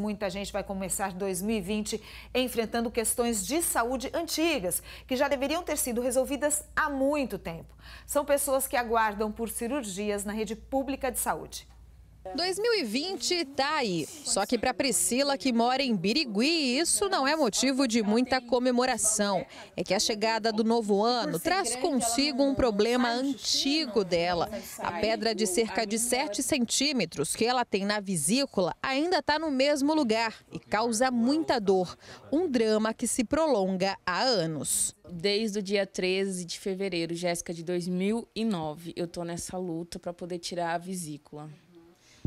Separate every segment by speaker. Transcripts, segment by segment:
Speaker 1: Muita gente vai começar 2020 enfrentando questões de saúde antigas, que já deveriam ter sido resolvidas há muito tempo. São pessoas que aguardam por cirurgias na rede pública de saúde.
Speaker 2: 2020 tá aí. Só que para Priscila, que mora em Birigui, isso não é motivo de muita comemoração. É que a chegada do novo ano traz consigo um problema antigo dela. A pedra de cerca de 7 centímetros que ela tem na vesícula ainda está no mesmo lugar e causa muita dor. Um drama que se prolonga há anos.
Speaker 3: Desde o dia 13 de fevereiro, Jéssica, de 2009, eu estou nessa luta para poder tirar a vesícula.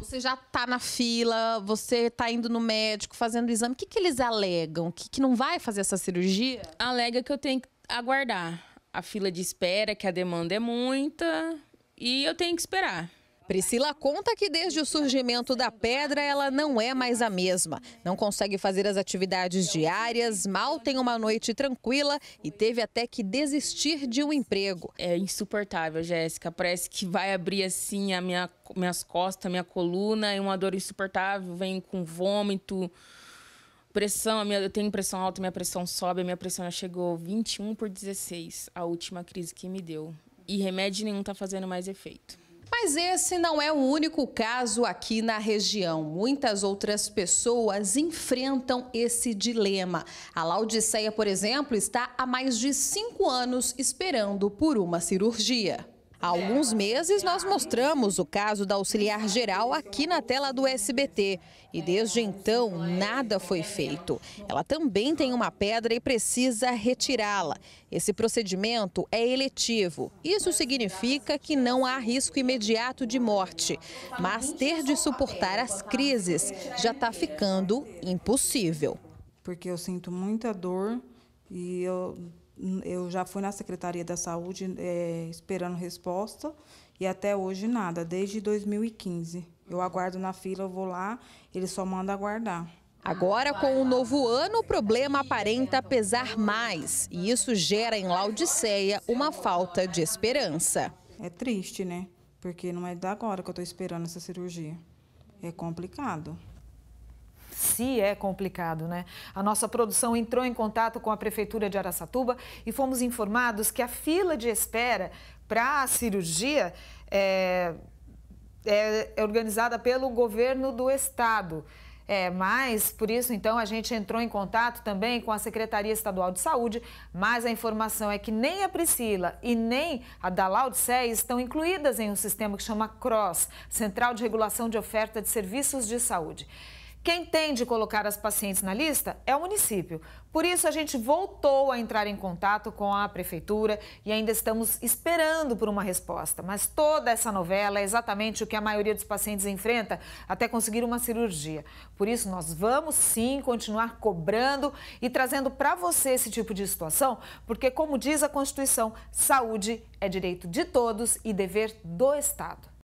Speaker 2: Você já está na fila, você está indo no
Speaker 3: médico fazendo o exame. O que, que eles alegam? Que, que não vai fazer essa cirurgia? Alega que eu tenho que aguardar. A fila de espera, que a demanda é muita, e eu tenho que esperar.
Speaker 2: Priscila conta que desde o surgimento da pedra ela não é mais a mesma. Não consegue fazer as atividades diárias, mal tem uma noite tranquila e teve
Speaker 3: até que desistir de um emprego. É insuportável, Jéssica. Parece que vai abrir assim a minha, minhas costas, minha coluna, e é uma dor insuportável, vem com vômito. Pressão, minha, eu tenho pressão alta, minha pressão sobe, a minha pressão já chegou 21 por 16, a última crise que me deu. E remédio nenhum está fazendo mais efeito.
Speaker 2: Mas esse não é o único caso aqui na região. Muitas outras pessoas enfrentam esse dilema. A Laudiceia, por exemplo, está há mais de cinco anos esperando por uma cirurgia. Há alguns meses, nós mostramos o caso da auxiliar geral aqui na tela do SBT. E desde então, nada foi feito. Ela também tem uma pedra e precisa retirá-la. Esse procedimento é eletivo. Isso significa que não há risco imediato de morte. Mas ter de suportar as crises já está ficando impossível.
Speaker 4: Porque eu sinto muita dor e eu eu já fui na Secretaria da Saúde é, esperando resposta e até hoje nada, desde 2015. Eu aguardo na fila, eu vou lá, ele só manda aguardar.
Speaker 2: Agora, com o novo ano, o problema aparenta pesar mais e isso gera em Laodiceia uma falta de esperança. É triste, né? Porque
Speaker 1: não é da agora que eu estou esperando essa cirurgia. É complicado si é complicado, né? A nossa produção entrou em contato com a Prefeitura de Araçatuba e fomos informados que a fila de espera para a cirurgia é, é, é organizada pelo governo do estado. É, mas por isso então a gente entrou em contato também com a Secretaria Estadual de Saúde, mas a informação é que nem a Priscila e nem a da Laudicé estão incluídas em um sistema que chama CROSS, Central de Regulação de Oferta de Serviços de Saúde. Quem tem de colocar as pacientes na lista é o município. Por isso, a gente voltou a entrar em contato com a prefeitura e ainda estamos esperando por uma resposta. Mas toda essa novela é exatamente o que a maioria dos pacientes enfrenta até conseguir uma cirurgia. Por isso, nós vamos sim continuar cobrando e trazendo para você esse tipo de situação, porque, como diz a Constituição, saúde é direito de todos e dever do Estado.